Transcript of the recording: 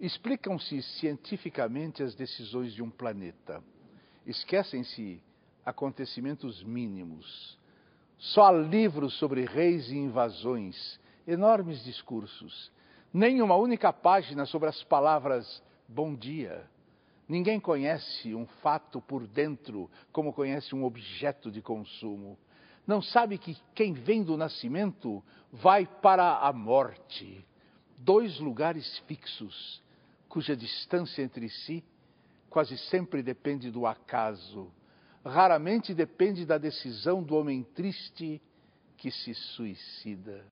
Explicam-se cientificamente as decisões de um planeta. Esquecem-se acontecimentos mínimos. Só há livros sobre reis e invasões, enormes discursos. Nem uma única página sobre as palavras bom dia. Ninguém conhece um fato por dentro como conhece um objeto de consumo. Não sabe que quem vem do nascimento vai para a morte. Dois lugares fixos cuja distância entre si quase sempre depende do acaso, raramente depende da decisão do homem triste que se suicida.